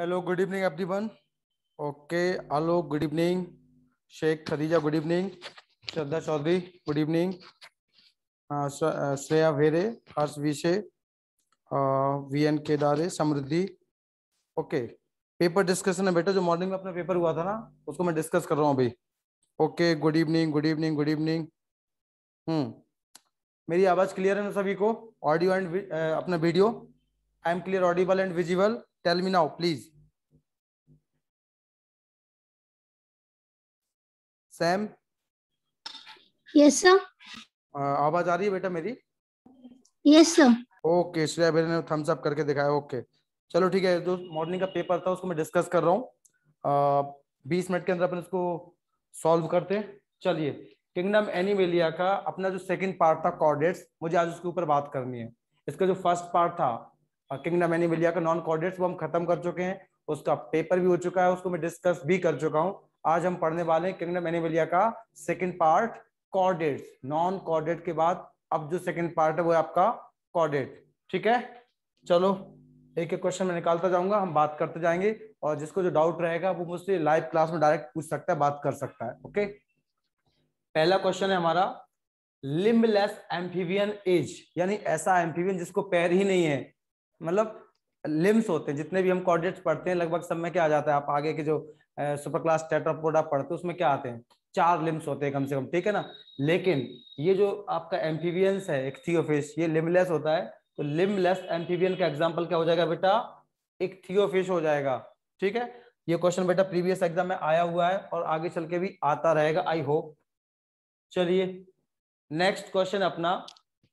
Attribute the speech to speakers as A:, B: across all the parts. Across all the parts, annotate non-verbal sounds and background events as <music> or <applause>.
A: Hello good evening everyone okay hello good evening Sheikh Khadija good evening Shraddha Chaudhary good evening Shreya Vere Harsh Vishe V N Kedare Samriddhi okay paper discussion है बेटा जो morning में अपना paper हुआ था ना उसको मैं डिस्कस कर रहा हूँ अभी okay good evening good evening good evening hmm मेरी आवाज क्लियर है ना सभी को ऑडियो एंड uh, अपना video I am clear audible and visible Tell me now, please. Sam yes sir आवाज आ रही है बेटा मेरी यस सर ओके श्रेया भैया ने थम्स अप करके दिखाया ओके okay. चलो ठीक है जो मॉर्निंग का पेपर था उसको मैं डिस्कस कर रहा हूँ uh, बीस मिनट के अंदर अपन उसको सॉल्व करते हैं चलिए किंगडम एनिमेलिया का अपना जो सेकंड पार्ट था कॉर्डेट्स मुझे आज उसके ऊपर बात करनी है इसका जो फर्स्ट पार्ट था किंगडम एनिवेलिया का नॉन कॉर्डेट्स वो हम खत्म कर चुके हैं उसका पेपर भी हो चुका है उसको मैं डिस्कस भी कर चुका हूँ आज हम पढ़ने वाले हैं किंगडम एनिवेलिया का second part chordates non chordate के बाद अब जो सेकेंड पार्ट है वो है आपका कॉर्डेट ठीक है चलो एक एक क्वेश्चन मैं निकालता जाऊंगा हम बात करते जाएंगे और जिसको जो डाउट रहेगा वो मुझसे लाइव क्लास में डायरेक्ट पूछ सकता है बात कर सकता है ओके पहला क्वेश्चन है हमारा लिम्बलेस एम्फीवियन एज यानी ऐसा एम्फीवियन जिसको पैर ही नहीं है मतलब लिम्स होते हैं जितने भी हम कॉर्डिनेट्स पढ़ते हैं लगभग सब में क्या आ जाता है आप आगे के जो सुपर क्लास टेट्रापोडा पढ़ते हैं उसमें क्या आते हैं चार लिम्स होते हैं कम से कम ठीक है ना लेकिन ये जो आपका एम्फीवियंस है एक्थियोफिश ये लिमलेस होता है तो लिमलेस एम्फीवियन का एग्जाम्पल क्या हो जाएगा बेटा एक्थियोफिश हो जाएगा ठीक है ये क्वेश्चन बेटा प्रीवियस एग्जाम में आया हुआ है और आगे चल के भी आता रहेगा आई होप चलिए नेक्स्ट क्वेश्चन अपना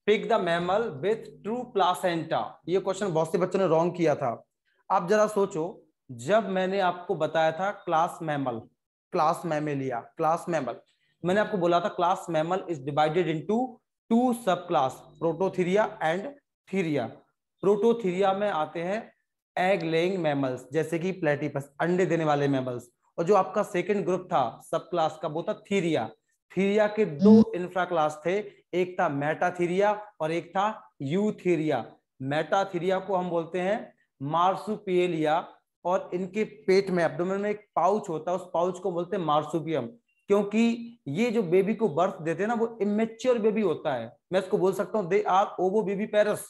A: pick the mammal with true placenta ये क्वेश्चन बहुत से बच्चों ने रॉन्ग किया था आप जरा सोचो जब मैंने आपको बताया था class mammal class mammalia class mammal मैंने आपको बोला था class mammal is divided into two subclass prototheria and theria prototheria में आते हैं एग लेइंग मैमल्स जैसे कि प्लेटिपस अंडे देने वाले मैमल्स और जो आपका सेकेंड ग्रुप था सब क्लास का वो था थीरिया थीरिया के दो इंफ्रा हम्म। क्लास थे एक था मेटाथीरिया और एक था यू थीरिया मेटाथीरिया को हम बोलते हैं मार्सुपियलिया और इनके पेट में एब्डोमेन में एक पाउच होता है उस पाउच को बोलते हैं मार्सुपियम क्योंकि ये जो बेबी को बर्थ देते हैं ना वो इमेच्योर बेबी होता है मैं इसको बोल सकता हूँ दे आर ओवो बेबी पेरस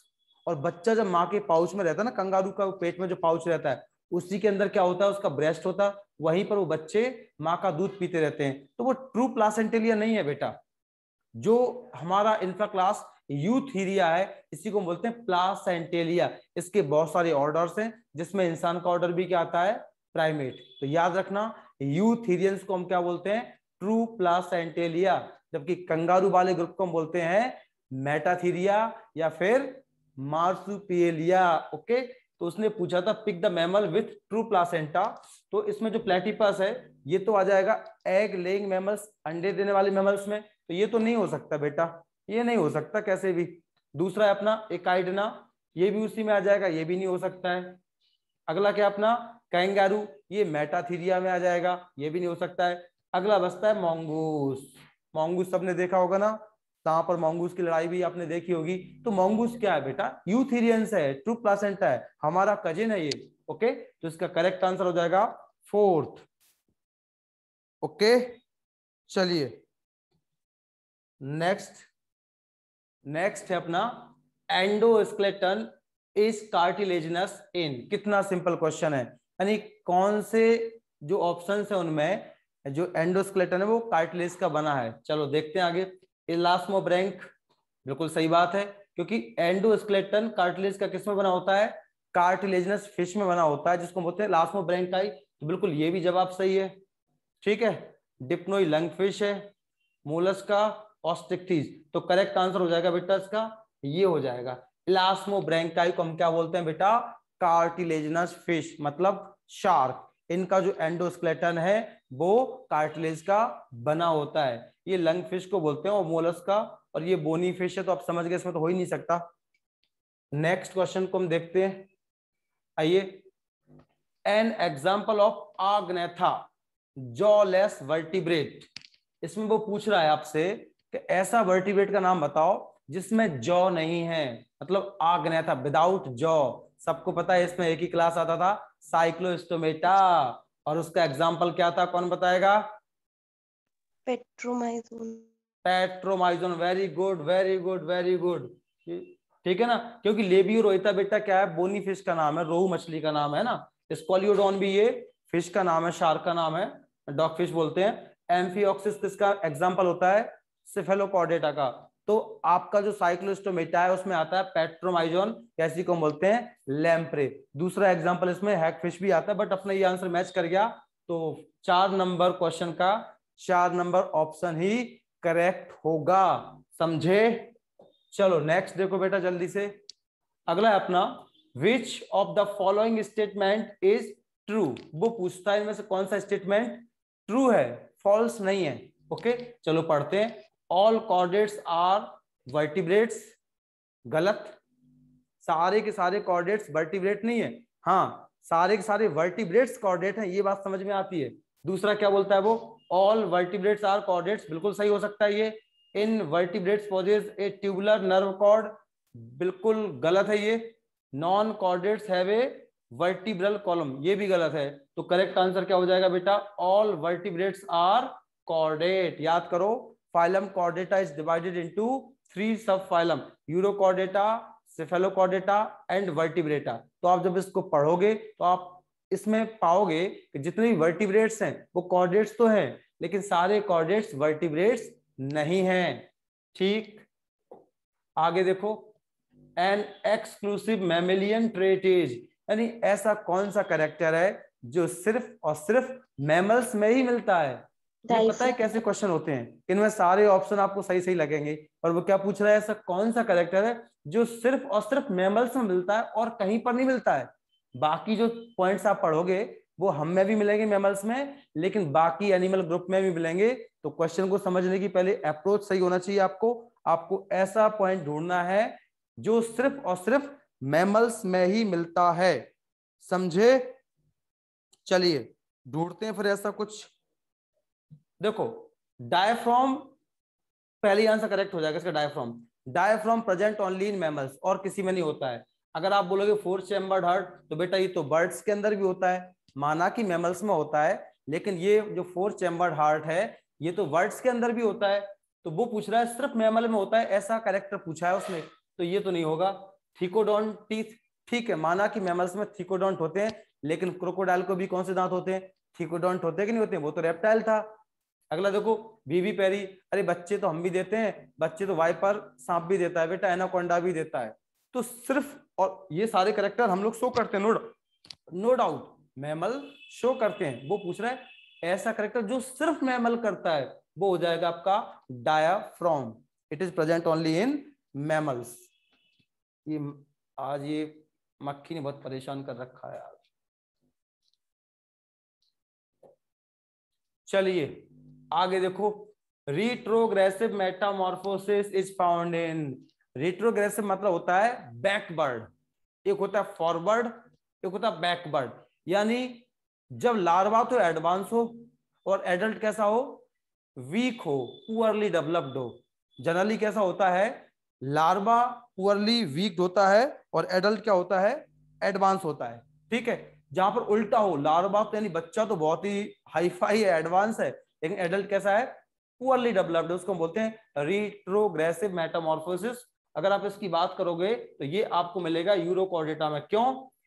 A: और बच्चा जब माँ के पाउच में रहता है ना कंगारू का पेट में जो पाउच रहता है उसी के अंदर क्या होता है उसका ब्रेस्ट होता है वहीं पर वो बच्चे माँ का दूध पीते रहते हैं तो वो ट्रू प्लासेंटेलिया नहीं है बेटा जो हमारा इंफ्रा क्लास यूथीरिया है इसी को बोलते हैं प्लासेंटेलिया इसके बहुत सारे ऑर्डर्स हैं जिसमें इंसान का ऑर्डर भी क्या आता है प्राइमेट तो याद रखना यूथीरियंस को हम क्या बोलते हैं ट्रू प्लासेंटेलिया जबकि कंगारू वाले ग्रुप को हम बोलते हैं मेटाथीरिया या फिर मार्सुपियलिया ओके तो उसने पूछा था pick the mammal with true placenta तो इसमें जो प्लेटिपस है ये तो आ जाएगा एग लेइंग मैमल्स अंडे देने वाले मैमल्स में तो ये तो नहीं हो सकता बेटा ये नहीं हो सकता कैसे भी दूसरा है अपना एकाइडना ये भी उसी में आ जाएगा ये भी नहीं हो सकता है अगला क्या अपना कैंगारू ये मेटाथीरिया में आ जाएगा ये भी नहीं हो सकता है अगला बसता है मोंगूस मोंगूस सबने देखा होगा ना सांप पर मोंगूस की लड़ाई भी आपने देखी होगी तो मोंगूस क्या है बेटा यूथीरियंस है ट्रू प्लासेंटा है हमारा कजिन है ये ओके तो इसका करेक्ट आंसर हो जाएगा फोर्थ ओके चलिए नेक्स्ट नेक्स्ट है अपना एंडोस्केलेटन इज कार्टिलेजनस इन कितना सिंपल क्वेश्चन है यानी कौन से जो ऑप्शन है उनमें जो एंडोस्केलेटन है वो कार्टिलेज का बना है चलो देखते हैं आगे इलास्मोब्रैंक बिल्कुल सही बात है क्योंकि एंडोस्केलेटन कार्टिलेज का किसमें बना होता है कार्टिलेजनस फिश में बना होता है जिसको बोलते हैं लास्मोब्रैंकाई तो बिल्कुल ये भी जवाब सही है ठीक है डिप्नोई लंग फिश है मोलस का ऑस्टिक्टीज तो करेक्ट आंसर हो जाएगा बेटा इसका ये हो जाएगा इलास्मोब्रैंकाई को हम क्या बोलते हैं बेटा कार्टिलेजनस फिश मतलब शार्क इनका जो एंडोस्केलेटन है वो कार्टिलेज का बना होता है ये लंग फिश को बोलते हैं और मोलस का और ये बोनी फिश है तो आप समझ गए इसमें तो हो ही नहीं सकता नेक्स्ट क्वेश्चन को हम देखते हैं आइए an example of agnatha jawless vertebrate इसमें वो पूछ रहा है आपसे कि ऐसा वर्टिब्रेट का नाम बताओ जिसमें जॉ नहीं है मतलब आग नहीं था विदाउट जौ सबको पता है इसमें एक ही क्लास आता था साइक्लोस्टोमेटा और उसका एग्जाम्पल क्या था कौन बताएगा petromyzon petromyzon very good very good very good ठीक है ना क्योंकि लेबियो रोहिता बेटा क्या है बोनी फिश का नाम है रोहू मछली का नाम है ना स्कॉलियोडॉन भी ये फिश का नाम है शार्क का नाम है डॉग फिश बोलते हैं एम्फीऑक्सिस किसका एग्जाम्पल होता है सिफेलोकॉडेटा का तो आपका जो साइक्लोस्टोमेटा है उसमें आता है पेट्रोमाइजोन कैसी को बोलते हैं लैम्प्रे दूसरा एग्जाम्पल इसमें हैकफिश भी आता है बट अपना ये आंसर मैच कर गया तो चार नंबर क्वेश्चन का चार नंबर ऑप्शन ही करेक्ट होगा समझे चलो नेक्स्ट देखो बेटा जल्दी से अगला है अपना which of the following statement is true वो पूछता है इनमें से कौन सा स्टेटमेंट ट्रू है फॉल्स नहीं है ओके okay, चलो पढ़ते हैं ऑल कॉर्डेट्स आर वर्टिब्रेट्स गलत सारे के सारे कॉर्डेट्स वर्टिब्रेट नहीं है हाँ सारे के सारे वर्टिब्रेट्स कॉर्डेट हैं ये बात समझ में आती है दूसरा क्या बोलता है वो ऑल वर्टिब्रेट्स आर कॉर्डेट्स बिल्कुल सही हो सकता है ये invertebrates possess a tubular nerve cord बिल्कुल गलत है ये नॉन कॉर्डेट्स है ए वर्टिब्रल कॉलम ये भी गलत है तो करेक्ट आंसर क्या हो जाएगा बेटा ऑल वर्टिब्रेट्स आर कॉर्डेट याद करो phylum chordata is divided into three subphylum urochordata cephalochordata and vertebrata तो आप जब इसको पढ़ोगे तो आप इसमें पाओगे कि जितने भी वर्टिब्रेट्स हैं वो कॉर्डेट्स तो हैं लेकिन सारे कॉर्डेट्स वर्टिब्रेट्स नहीं हैं ठीक आगे देखो एन एक्सक्लूसिव मेमेलियन ट्रेटेज यानी ऐसा कौन सा करेक्टर है जो सिर्फ और सिर्फ मैमल्स में ही मिलता है पता है कैसे क्वेश्चन होते हैं इनमें सारे ऑप्शन आपको सही सही लगेंगे और वो क्या पूछ रहा है ऐसा कौन सा करेक्टर है जो सिर्फ और सिर्फ मेमल्स में मिलता है और कहीं पर नहीं मिलता है बाकी जो पॉइंट्स आप पढ़ोगे वो हम में भी मिलेंगे मेमल्स में लेकिन बाकी एनिमल ग्रुप में भी मिलेंगे तो क्वेश्चन को समझने की पहले अप्रोच सही होना चाहिए आपको आपको ऐसा पॉइंट ढूंढना है जो सिर्फ और सिर्फ मैमल्स में ही मिलता है समझे चलिए ढूंढते हैं फिर ऐसा कुछ देखो डायफ्रॉम पहले आंसर करेक्ट हो जाएगा इसका diaphragm diaphragm present only in mammals और किसी में नहीं होता है अगर आप बोलोगे फोर चैम्बर्ड हर्ट तो बेटा ये तो बर्ड्स के अंदर भी होता है माना कि मैमल्स में होता है लेकिन ये जो फोर चैम्बर्ड हार्ट है ये तो बर्ड्स के अंदर भी होता है तो वो पूछ रहा है सिर्फ मैमल में होता है ऐसा करेक्टर पूछा है उसने तो ये तो नहीं होगा थीकोडोन टीथ ठीक है माना कि मैमल्स में थीकोडोंट होते हैं लेकिन क्रोकोडाइल को भी कौन से दांत होते हैं थीकोडोंट होते कि नहीं होते वो तो रेप्टाइल था अगला देखो बीवी पैरी अरे बच्चे तो हम भी देते हैं बच्चे तो वाइपर सांप भी देता है बेटा एनाकोंडा भी देता है तो सिर्फ और ये सारे करेक्टर हम लोग शो करते हैं no no doubt mammal show करते हैं वो पूछ रहे हैं ऐसा करेक्टर जो सिर्फ मैमल करता है वो हो जाएगा आपका diaphragm it is present only in mammals ये आज ये मक्खी ने बहुत परेशान कर रखा है यार चलिए आगे देखो retrogressive metamorphosis is found in retrogressive मतलब होता है बैकवर्ड एक होता है फॉरवर्ड एक होता है बैकवर्ड यानी जब लार्वा तो एडवांस हो और एडल्ट कैसा हो वीक हो पुअरली डेवलप्ड हो जनरली कैसा होता है लार्वा पुअरली वीक होता है और एडल्ट क्या होता है एडवांस होता है ठीक है जहां पर उल्टा हो लार्वा तो यानी बच्चा तो बहुत ही हाईफाई है एडवांस है लेकिन एडल्ट कैसा है पुअरली डेवलप्ड उसको बोलते हैं रिट्रोग्रेसिव मेटामोर्फोसिस अगर आप इसकी बात करोगे तो ये आपको मिलेगा यूरोकॉर्डेटा में क्यों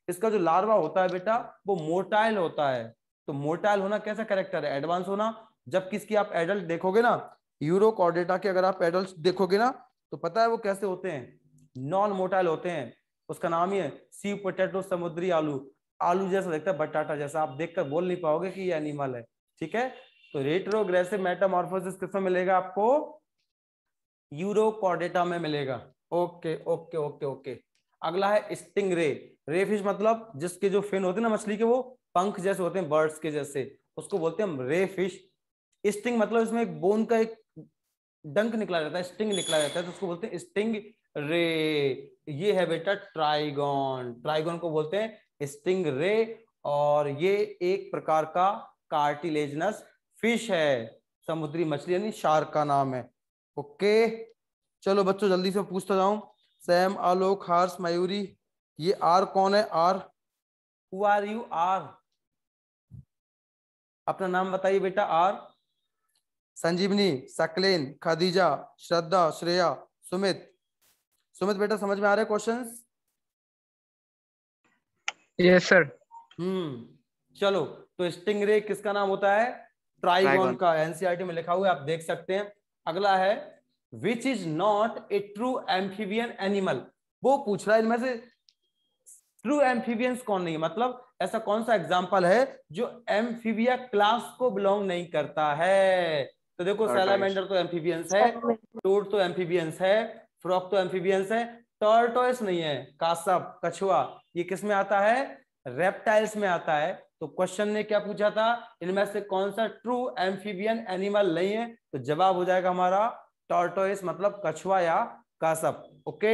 A: इसका जो लार्वा होता है बेटा वो मोटाइल होता है तो मोटाइल होना कैसा करेक्टर है एडवांस होना जब किसकी आप एडल्ट देखोगे ना यूरोकॉर्डेटा के अगर आप एडल्ट देखोगे ना तो पता है वो कैसे होते हैं नॉन मोटाइल होते हैं उसका नाम ही है सी पोटेटो समुद्री आलू आलू जैसा देखता है बटाटा जैसा आप देखकर बोल नहीं पाओगे कि ये एनिमल है ठीक है तो रेट्रोग्रेसिव मेटामॉर्फोसिस किसमें मिलेगा आपको यूरोकॉडेटा में मिलेगा ओके ओके ओके ओके अगला है स्टिंग रे फिश मतलब जिसके जो फिन होते हैं ना मछली के वो पंख जैसे होते हैं बर्ड्स के जैसे उसको बोलते हैं हम रे फिश स्टिंग मतलब इसमें एक बोन का एक डंक निकला जाता है स्टिंग निकला जाता है तो उसको बोलते हैं स्टिंग रे ये है बेटा ट्राइगोन ट्राइगोन को बोलते हैं स्टिंग रे और ये एक प्रकार का कार्टिलेजनस फिश है समुद्री मछली यानी शार्क का नाम है ओके चलो बच्चों जल्दी से पूछता जाऊं सैम आलोक हार्स मयूरी ये आर कौन है R who are you R अपना नाम बताइए बेटा आर संजीवनी सकलेन खदीजा श्रद्धा श्रेया सुमित सुमित बेटा समझ में आ रहे क्वेश्चन यस सर हम्म चलो तो स्टिंगरे किसका नाम होता है ट्राइगोन का एनसीआरटी e में लिखा हुआ है आप देख सकते हैं अगला है which is not a true amphibian animal वो पूछ रहा है इनमें से ट्रू एम्फीबियंस कौन नहीं है मतलब ऐसा कौन सा एग्जाम्पल है जो एम्फीबिया क्लास को बिलोंग नहीं करता है तो देखो सैलामेंडर तो एम्फीबियंस है टूट तो एम्फीबियंस है फ्रॉक तो एम्फीबियंस है टॉर्टोइस नहीं है कासप कछुआ ये किस में आता है रेप्टाइल्स में आता है तो क्वेश्चन ने क्या पूछा था इनमें से कौन सा ट्रू एम्फीबियन एनिमल नहीं है तो जवाब हो जाएगा हमारा टॉर्टोइस मतलब कछुआ या कासप ओके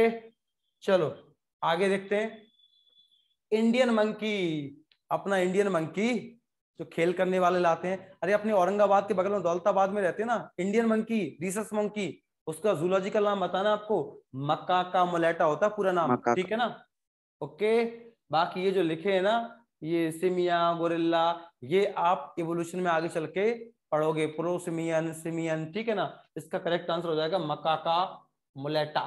A: चलो आगे देखते हैं इंडियन मंकी अपना इंडियन मंकी जो खेल करने वाले लाते हैं अरे अपने औरंगाबाद के बगल में दौलताबाद में रहते हैं ना इंडियन मंकी रिसस मंकी उसका जूलॉजिकल नाम बताना आपको मक्का का मोलेटा होता पूरा नाम ठीक है ना ओके बाकी ये जो लिखे है ना ये सिमिया गोरिल्ला ये आप इवोल्यूशन में आगे चल के पढ़ोगे प्रोसिमियन सिमियन ठीक है ना इसका करेक्ट आंसर हो जाएगा मकाका मुलेटा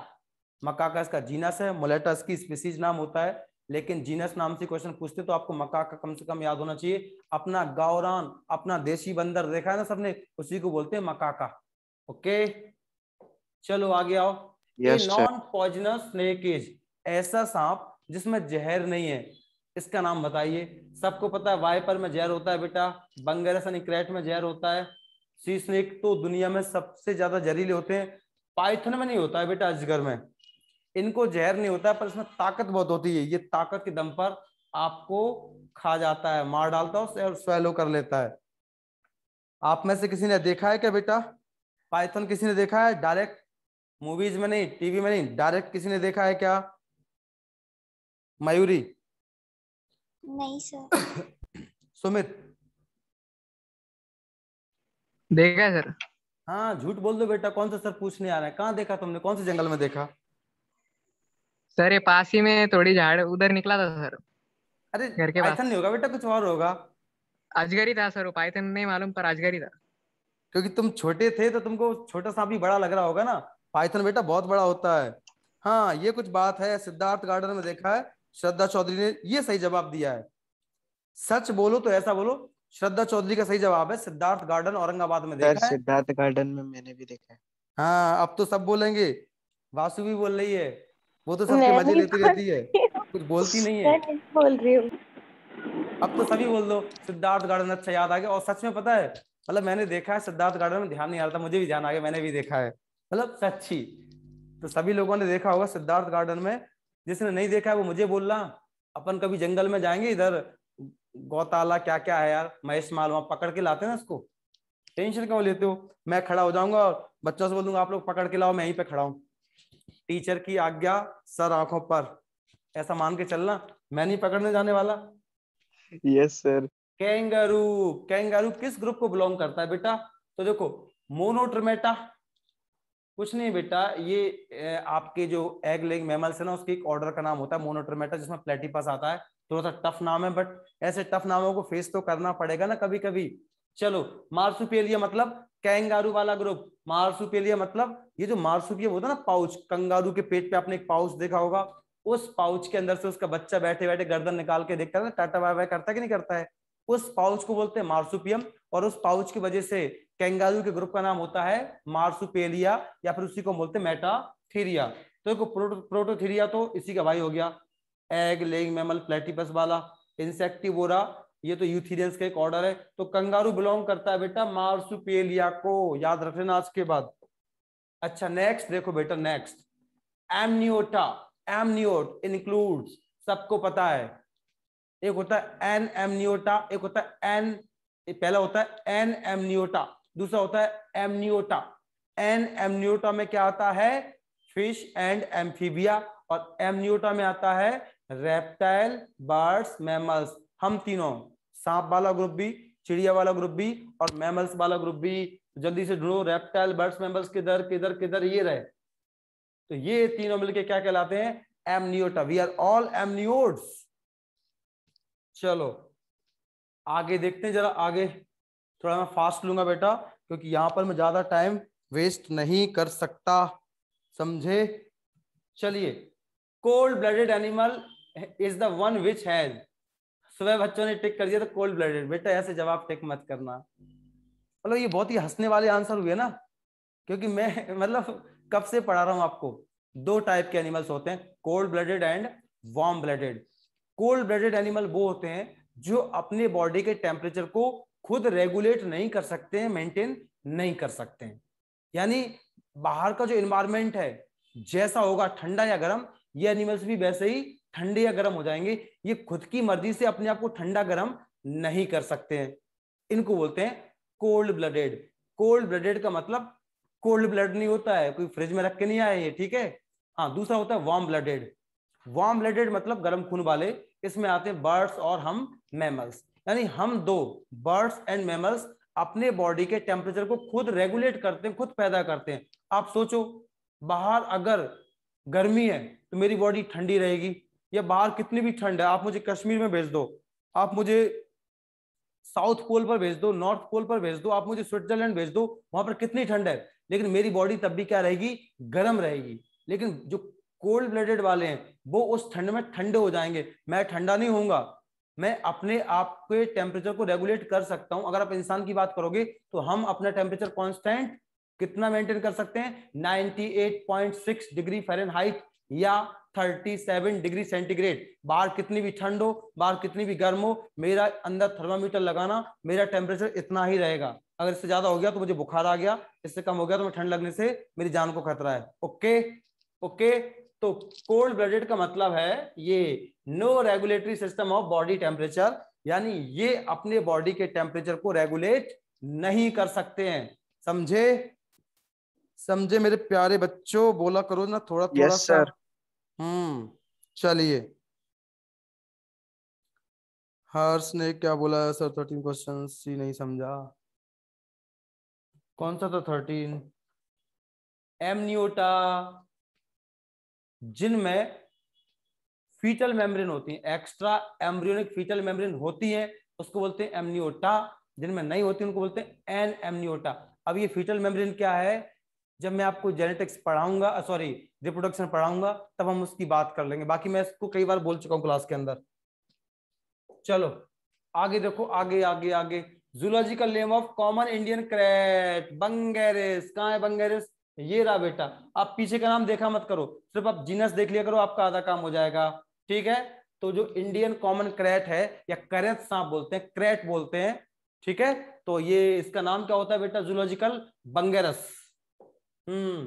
A: मकाका इसका जीनस है मुलेटा इसकी स्पीसीज नाम होता है लेकिन जीनस नाम से क्वेश्चन पूछते तो आपको मकाका कम से कम याद होना चाहिए अपना गौरान अपना देशी बंदर देखा है ना सबने उसी को बोलते हैं मकाका ओके चलो आगे आओ नॉन पॉइजनस स्नेकेज ऐसा सांप जिसमें जहर नहीं है इसका नाम बताइए सबको पता है वाइपर में जहर होता है बेटा बंगरेसन इक्रेट में जहर होता है सी स्नेक तो दुनिया में सबसे ज्यादा जहरीले होते हैं पाइथन में नहीं होता है बेटा अजगर में इनको जहर नहीं होता है पर इसमें ताकत बहुत होती है ये ताकत के दम पर आपको खा जाता है मार डालता है और स्वेलो कर लेता है आप में से किसी ने देखा है क्या बेटा पाइथन किसी ने देखा है डायरेक्ट मूवीज में नहीं टीवी में नहीं डायरेक्ट किसी ने देखा है क्या मयूरी नहीं सर सुमित देखा सर हाँ झूठ बोल दो बेटा कौन सा सर पूछने आ रहा है कहाँ देखा तुमने कौन से जंगल में देखा सर ये पास ही में थोड़ी झाड़ उधर निकला था सर अरे घर के पास नहीं होगा बेटा कुछ और होगा अजगर ही था सर पाइथन नहीं मालूम पर अजगर ही था क्योंकि तुम छोटे थे तो तुमको छोटा सा भी बड़ा लग रहा होगा ना पाइथन बेटा बहुत बड़ा होता है हाँ ये कुछ बात है सिद्धार्थ गार्डन में देखा है श्रद्धा चौधरी ने यह सही जवाब दिया है सच बोलो तो ऐसा बोलो श्रद्धा चौधरी का सही जवाब है सिद्धार्थ गार्डन औरंगाबाद में देखा सिद्धार्थ गार्डन में मैंने भी देखा है हाँ अब तो सब बोलेंगे वासु भी बोल रही है वो तो सबके मजे लेती रहती है कुछ बोलती नहीं है बोल रही हूँ अब तो सभी बोल दो सिद्धार्थ गार्डन अच्छा याद आ गया और सच में पता है मतलब मैंने देखा है सिद्धार्थ गार्डन में ध्यान नहीं आ रहा था मुझे भी ध्यान आ गया मैंने भी देखा है मतलब सच्ची तो सभी लोगों ने देखा होगा सिद्धार्थ गार्डन में जिसने नहीं देखा है वो मुझे बोलना अपन कभी जंगल में जाएंगे इधर गौताला क्या क्या है यार महेश माल वहां पकड़ के लाते ना उसको टेंशन क्यों लेते हो मैं खड़ा हो जाऊंगा और बच्चों से बोल दूंगा आप लोग पकड़ के लाओ मैं यहीं पे खड़ा हूँ टीचर की आज्ञा सर आंखों पर ऐसा मान के चलना मैं नहीं पकड़ने जाने वाला यस सर कैंगारू कैंगारू किस ग्रुप को बिलोंग करता है बेटा तो देखो मोनोट्रमेटा कुछ नहीं बेटा ये आपके जो एग लेग मेमल्स है ना उसके एक ऑर्डर का नाम होता है मोनोट्रोमेटा जिसमें प्लेटिपस आता है थोड़ा सा टफ नाम है बट ऐसे टफ नामों को फेस तो करना पड़ेगा ना कभी कभी चलो मार्सुपेलिया मतलब कैंगारू वाला ग्रुप मार्सुपेलिया मतलब ये जो मार्सुपिया होता है ना पाउच कंगारू के पेट पे आपने एक पाउच देखा होगा उस पाउच के अंदर से उसका बच्चा बैठे बैठे गर्दन निकाल के देखता है ना टाटा बाय करता करता कि नहीं करता है उस पाउच को बोलते हैं मार्सुपियम और उस पाउच की वजह से कैंगारू के ग्रुप का नाम होता है मार्सुपेलिया या फिर उसी को बोलते हैं मेटाथीरिया तो देखो प्रोटो प्रोटोथीरिया तो इसी का भाई हो गया एग लेग मैमल प्लेटिपस वाला इंसेक्टिवोरा ये तो यूथीरियंस का एक ऑर्डर है तो कंगारू बिलोंग करता है बेटा मार्सुपेलिया को याद रख लेना आज के बाद अच्छा नेक्स्ट देखो बेटा नेक्स्ट एमनियोटा एमनियोट इंक्लूड सबको पता है एक होता है एन एमनियोटा एक होता है एन पहला होता है एन एमनियोटा दूसरा होता है एमनियोटा एन एमनियोटा में क्या आता है फिश एंड एम्फीबिया और एमनियोटा में आता है रेप्टाइल बर्ड्स मैमल्स हम तीनों सांप वाला ग्रुप भी चिड़िया वाला ग्रुप भी और मैमल्स वाला ग्रुप भी तो जल्दी से ढूंढो रेप्टाइल बर्ड्स मैमल्स किधर किधर किधर ये रहे तो ये तीनों मिलके क्या कहलाते हैं amniota we are all amniotes चलो आगे देखते हैं जरा आगे थोड़ा मैं फास्ट लूंगा बेटा क्योंकि यहाँ पर मैं ज़्यादा टाइम वेस्ट नहीं कर सकता समझे चलिए cold blooded animal is the one which has सुबह बच्चों ने टिक कर दिया तो कोल्ड ब्लडेड बेटा ऐसे जवाब टिक मत करना मतलब ये बहुत ही हंसने वाले आंसर हुए ना क्योंकि मैं मतलब कब से पढ़ा रहा हूं आपको दो टाइप के एनिमल्स होते हैं cold blooded and warm blooded cold blooded animal वो होते हैं जो अपने बॉडी के टेम्परेचर को खुद रेगुलेट नहीं कर सकते हैं मेंटेन नहीं कर सकते हैं यानी बाहर का जो इन्वायरमेंट है जैसा होगा ठंडा या गर्म ये एनिमल्स भी वैसे ही ठंडे या गर्म हो जाएंगे ये खुद की मर्जी से अपने आप को ठंडा गर्म नहीं कर सकते हैं इनको बोलते हैं कोल्ड ब्लडेड कोल्ड ब्लडेड का मतलब कोल्ड ब्लड नहीं होता है कोई फ्रिज में रख के नहीं आए ये ठीक है हाँ दूसरा होता है वार्म ब्लडेड वार्म ब्लडेड मतलब गर्म खून वाले इसमें आते हैं बर्ड्स और हम मैमल्स यानी हम दो बर्ड्स एंड मेमल्स अपने बॉडी के टेम्परेचर को खुद रेगुलेट करते हैं खुद पैदा करते हैं आप सोचो बाहर अगर गर्मी है तो मेरी बॉडी ठंडी रहेगी या बाहर कितनी भी ठंड है आप मुझे कश्मीर में भेज दो आप मुझे साउथ पोल पर भेज दो नॉर्थ पोल पर भेज दो आप मुझे स्विट्जरलैंड भेज दो वहां पर कितनी ठंड है लेकिन मेरी बॉडी तब भी क्या रहेगी गर्म रहेगी लेकिन जो कोल्ड ब्लडेड वाले हैं वो उस ठंड में ठंडे हो जाएंगे मैं ठंडा नहीं होऊंगा मैं अपने आप के टेम्परेचर को रेगुलेट कर सकता हूं अगर आप इंसान की बात करोगे तो हम अपना टेम्परेचर कांस्टेंट कितना मेंटेन कर सकते हैं 98.6 डिग्री फारेनहाइट या 37 डिग्री सेंटीग्रेड बाहर कितनी भी ठंड हो बाहर कितनी भी गर्म हो मेरा अंदर थर्मामीटर लगाना मेरा टेम्परेचर इतना ही रहेगा अगर इससे ज्यादा हो गया तो मुझे बुखार आ गया इससे कम हो गया तो मैं ठंड लगने से मेरी जान को खतरा है ओके ओके तो कोल्ड ब्लडेड का मतलब है ये no regulatory system of body temperature यानी ये अपने बॉडी के टेम्परेचर को रेगुलेट नहीं कर सकते हैं समझे समझे मेरे प्यारे बच्चों बोला करो ना थोड़ा थोड़ा yes, सर हम्म चलिए हर्ष ने क्या बोला सर थर्टीन क्वेश्चन ही नहीं समझा कौन सा था थर्टीन एमनियोटा जिनमें फीटल मेम्ब्रेन होती है एक्स्ट्रा एम्ब्रियोनिक फीटल मेम्ब्रेन होती है उसको बोलते हैं एमनियोटा जिनमें नहीं होती उनको बोलते हैं एन एमनियोटा अब ये फीटल मेम्ब्रेन क्या है जब मैं आपको जेनेटिक्स पढ़ाऊंगा सॉरी रिप्रोडक्शन पढ़ाऊंगा तब हम उसकी बात कर लेंगे बाकी मैं इसको कई बार बोल चुका हूं क्लास के अंदर चलो आगे देखो आगे आगे आगे zoological name of common Indian krait bungarus कहा है बंगेरिस ये रहा बेटा आप पीछे का नाम देखा मत करो सिर्फ आप जीनस देख लिया करो आपका आधा काम हो जाएगा ठीक है तो जो इंडियन कॉमन क्रैट है या करेंट सांप बोलते हैं क्रैट बोलते हैं ठीक है तो ये इसका नाम क्या होता है बेटा जूलॉजिकल बंगेरस हम्म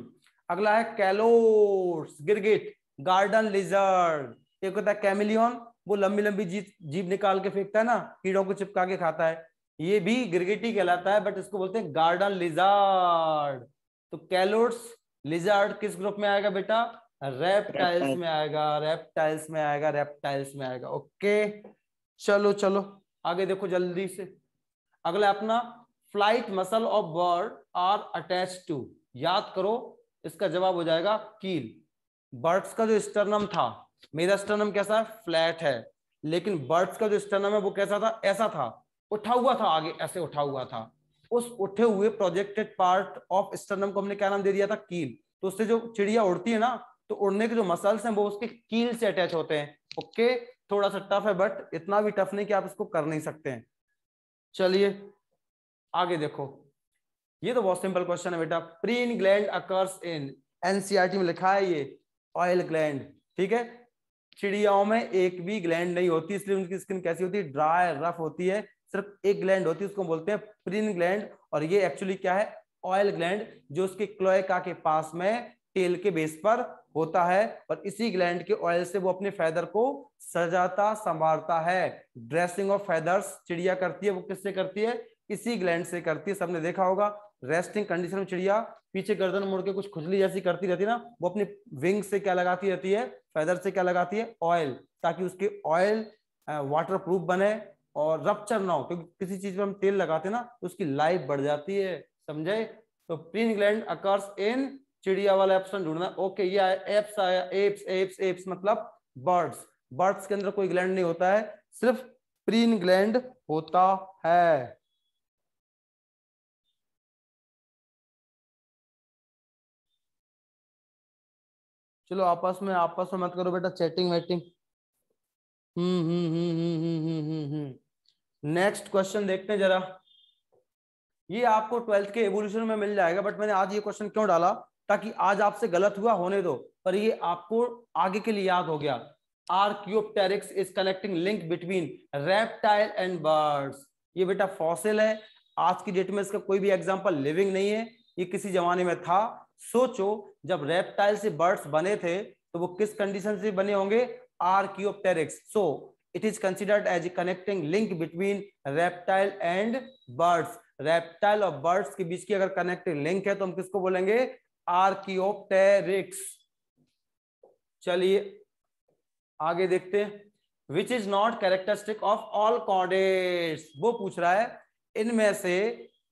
A: अगला है कैलोर्स गिरगिट गार्डन लिजर्ड एक होता है कैमिलियन वो लंबी लंबी जीप जीप निकाल के फेंकता है ना कीड़ों को चिपका के खाता है ये भी गिरगिटी कहलाता है बट इसको बोलते हैं गार्डन लिजार्ड तो कैलोट्स लिजार्ड किस ग्रुप में आएगा बेटा रेप्टाइल्स में आएगा रेप्टाइल्स में आएगा रेप्टाइल्स में आएगा ओके चलो चलो आगे देखो जल्दी से अगला अपना flight muscle of bird are attach to याद करो इसका जवाब हो जाएगा कील बर्ड्स का जो स्टर्नम था मेरा स्टर्नम कैसा है फ्लैट है लेकिन बर्ड्स का जो स्टर्नम है वो कैसा था ऐसा था उठा हुआ था आगे ऐसे उठा हुआ था उस उठे हुए प्रोजेक्टेड पार्ट ऑफ स्टर्नम को हमने क्या नाम दे दिया था कील तो उससे जो चिड़िया उड़ती है ना तो उड़ने के जो मसल्स हैं वो उसके कील से अटैच होते हैं ओके थोड़ा सा टफ है बट इतना भी टफ नहीं कि आप इसको कर नहीं सकते हैं चलिए आगे देखो ये तो बहुत सिंपल क्वेश्चन है बेटा preen gland occurs in NCERT में लिखा है ये ऑयल ग्लैंड ठीक है चिड़ियाओं में एक भी ग्लैंड नहीं होती इसलिए उनकी स्किन कैसी होती है ड्राई रफ होती है सिर्फ एक ग्लैंड होती है उसको बोलते हैं प्रिन ग्लैंड और ये एक्चुअली क्या है ऑयल ग्लैंड जो उसके क्लोएका के पास में टेल के बेस पर होता है और इसी ग्लैंड के ऑयल से वो अपने फैदर को सजाता संवारता है ड्रेसिंग ऑफ फैदर्स चिड़िया करती है वो किससे करती है इसी ग्लैंड से करती है सबने देखा होगा रेस्टिंग कंडीशन में चिड़िया पीछे गर्दन मोड़ के कुछ खुजली जैसी करती रहती है ना वो अपने विंग से क्या लगाती रहती है फैदर से क्या लगाती है ऑयल ताकि उसके ऑयल वाटर प्रूफ बने और रप्चर ना हो क्योंकि किसी चीज पर हम तेल लगाते ना तो उसकी लाइफ बढ़ जाती है समझे तो प्रिन ग्लैंड अकर्स इन चिड़िया वाला ऑप्शन ढूंढना ओके ये एप्स आया एप्स एप्स एप्स मतलब बर्ड्स बर्ड्स के अंदर कोई ग्लैंड नहीं होता है सिर्फ प्रीन ग्लैंड होता है चलो आपस में आपस में मत करो बेटा चैटिंग वैटिंग hmm hmm hmm hmm hmm hmm hmm next question देखते हैं जरा ये आपको ट्वेल्थ के एवोल्यूशन में मिल जाएगा बट मैंने आज ये क्वेश्चन क्यों डाला ताकि आज आपसे गलत हुआ होने दो पर ये आपको आगे के लिए याद हो गया archaeopteryx is connecting link between reptile and birds ये बेटा फॉसिल है आज की डेट में इसका कोई भी एग्जाम्पल लिविंग नहीं है ये किसी जमाने में था सोचो जब रेप्टाइल से बर्ड्स बने थे तो वो किस कंडीशन से बने होंगे archaeopteryx so so, it is considered as a connecting link between reptile and birds reptile और बर्ड्स के बीच की अगर कनेक्टिंग लिंक है तो हम किसको बोलेंगे आर्कियोप्टेरिक्स चलिए आगे देखते हैं which is not characteristic of all chordates वो पूछ रहा है इनमें से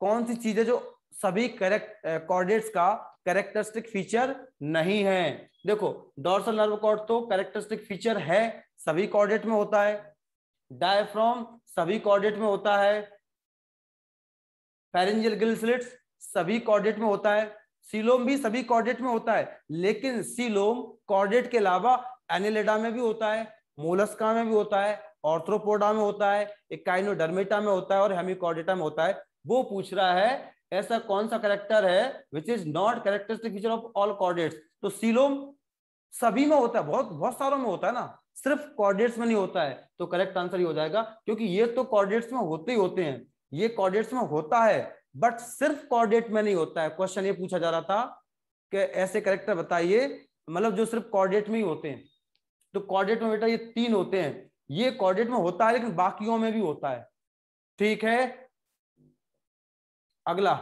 A: कौन सी चीज है जो सभी करेक्ट कॉर्डेट्स का कैरेक्टरिस्टिक फीचर नहीं है देखो डॉर्सल नर्व कॉर्ड तो कैरेक्टरिस्टिक फीचर है सभी कॉर्डेट में होता है डायफ्रॉम सभी कॉर्डेट में होता है फेरेंजियल गिल सभी कॉर्डेट में होता है सीलोम भी सभी कॉर्डेट में होता है लेकिन सीलोम कॉर्डेट के अलावा एनिलेडा में भी होता है मोलस्का में भी होता है ऑर्थ्रोपोडा में होता है इकाइनोडर्मेटा में होता है और हेमिकॉर्डेटा में होता है वो पूछ रहा है ऐसा कौन सा करेक्टर है which is not characteristic feature of all chordates तो सीलोम सभी में होता है बहुत बहुत सारों में होता है ना सिर्फ कॉर्डेट्स में नहीं होता है तो करेक्ट आंसर ही हो जाएगा क्योंकि ये तो कॉर्डेट्स में होते ही होते हैं ये कॉर्डेट्स में होता है बट सिर्फ कॉर्डेट में नहीं होता है क्वेश्चन ये पूछा जा रहा था कि ऐसे करेक्टर बताइए मतलब जो सिर्फ कॉर्डेट में ही होते हैं तो कॉर्डेट में बेटा ये तीन होते हैं ये कॉर्डेट में होता है लेकिन बाकियों में भी होता है ठीक है अगला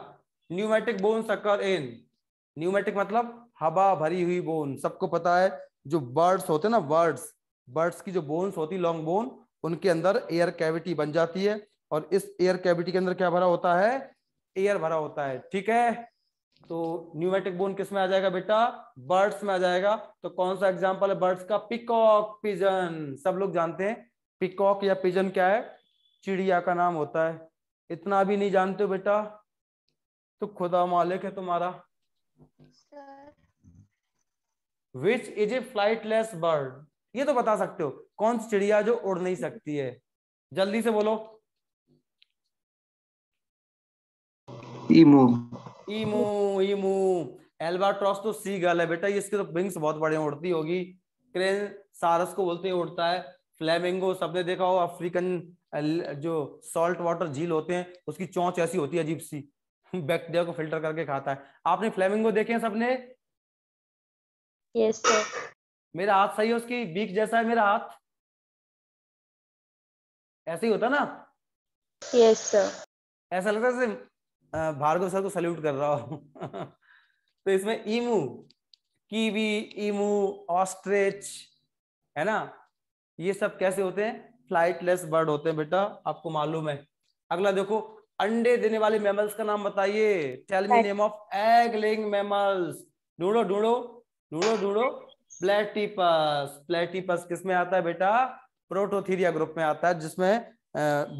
A: pneumatic bone occur in pneumatic मतलब हवा भरी हुई बोन सबको पता है जो बर्ड्स होते हैं ना बर्ड्स बर्ड्स की जो बोन्स होती लॉन्ग बोन उनके अंदर एयर कैविटी बन जाती है और इस एयर कैविटी के अंदर क्या भरा होता है एयर भरा होता है ठीक है तो न्यूमेटिक बोन किस में आ जाएगा बेटा बर्ड्स में आ जाएगा तो कौन सा एग्जाम्पल है बर्ड्स का पिकॉक पिजन सब लोग जानते हैं पिकॉक या पिजन क्या है चिड़िया का नाम होता है इतना भी नहीं जानते हो बेटा तो खुदा मालिक है तुम्हारा which is a flightless bird ये तो बता सकते हो कौन सी चिड़िया जो उड़ नहीं सकती है जल्दी से बोलो इमू इमू इमू एल्बाट्रॉस तो सी गल है बेटा इसके तो विंग्स बहुत बड़े उड़ती होगी क्रेन सारस को बोलते हैं उड़ता है फ्लेमिंगो सबने देखा हो अफ्रीकन जो सॉल्ट वाटर झील होते हैं उसकी चौंच ऐसी होती है अजीब सी बैक्टीरिया को फिल्टर करके खाता है आपने फ्लेमिंगो देखे हैं सबने yes, मेरा हाथ सही है उसकी बीक जैसा है मेरा हाथ ऐसे ही होता ना यस सर ऐसा लगता है भार्गव सर को सल्यूट कर रहा हूं <laughs> तो इसमें ईमू कीवी ईमू ऑस्ट्रिच है ना ये सब कैसे होते हैं फ्लाइटलेस बर्ड होते हैं बेटा आपको मालूम है अगला देखो अंडे देने वाले मैमल्स का नाम बताइए tell me name of egg laying mammals ढूंढो ढूंढो ढूंढो ढूंढो प्लेटिपस प्लेटिपस किस में आता है बेटा प्रोटोथीरिया ग्रुप में आता है जिसमें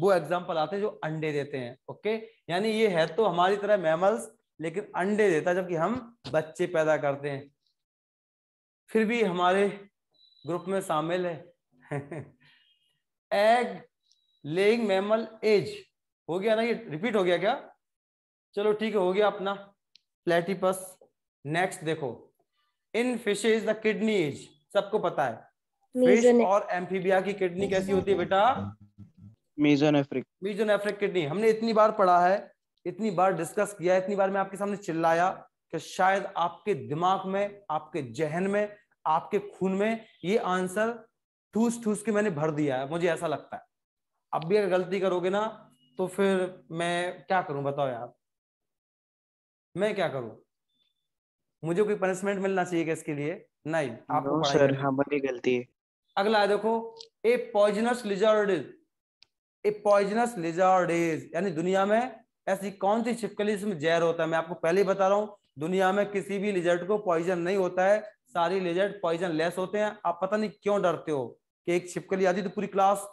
A: वो एग्जाम्पल आते हैं जो अंडे देते हैं ओके यानी ये है तो हमारी तरह मैमल्स लेकिन अंडे देता है जबकि हम बच्चे पैदा करते हैं फिर भी हमारे ग्रुप में शामिल है एग लेइंग मैमल एज हो गया ना ये रिपीट हो गया क्या चलो ठीक है हो गया अपना प्लेटिपस नेक्स्ट देखो in fishes the kidney is सबको पता है फिश और एम्फीबिया की किडनी कैसी होती है बेटा मीजोनेफ्रिक एफ्रिक किडनी हमने इतनी बार पढ़ा है इतनी बार डिस्कस किया इतनी बार मैं आपके सामने चिल्लाया कि शायद आपके दिमाग में आपके जहन में आपके खून में ये आंसर ठूस ठूस के मैंने भर दिया है मुझे ऐसा लगता है अब भी अगर गलती करोगे ना तो फिर मैं क्या करूं बताओ यार मैं क्या करूं मुझे कोई पनिशमेंट मिलना चाहिए क्या इसके लिए नहीं आपको no, सर हमारी गलती है अगला है देखो a poisonous lizard is a poisonous lizard is यानी दुनिया में ऐसी कौन सी छिपकली इसमें जहर होता है मैं आपको पहले ही बता रहा हूँ दुनिया में किसी भी लिजर्ट को पॉइजन नहीं होता है सारी लिजर्ट पॉइजन लेस होते हैं आप पता नहीं क्यों डरते हो कि एक छिपकली आती तो पूरी क्लास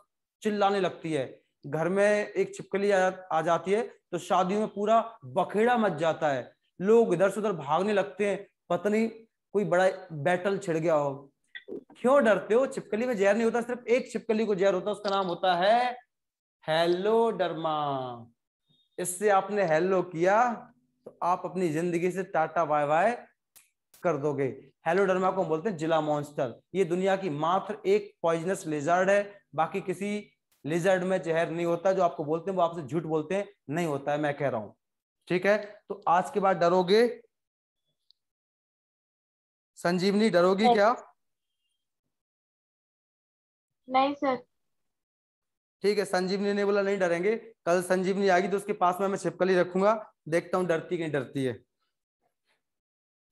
A: चिल्लाने लगती है घर में एक छिपकली आ, आ जाती है तो शादियों में पूरा बखेड़ा मच जाता है लोग इधर से उधर भागने लगते हैं पता नहीं कोई बड़ा बैटल छिड़ गया हो क्यों डरते हो छिपकली में जहर नहीं होता सिर्फ एक छिपकली को जहर होता है उसका नाम होता है हेलो डरमा इससे आपने हेलो किया तो आप अपनी जिंदगी से टाटा बाय बाय कर दोगे हेलो डरमा को बोलते हैं जिला मॉन्स्टर ये दुनिया की मात्र एक पॉइजनस लेजर्ड है बाकी किसी लिजर्ड में जहर नहीं होता जो आपको बोलते हैं वो आपसे झूठ बोलते हैं नहीं होता है मैं कह रहा हूं ठीक है तो आज के बाद डरोगे संजीवनी डरोगी क्या नहीं सर ठीक है संजीवनी ने बोला नहीं डरेंगे कल संजीवनी आएगी तो उसके पास में मैं छिपकली रखूंगा देखता हूँ डरती नहीं डरती है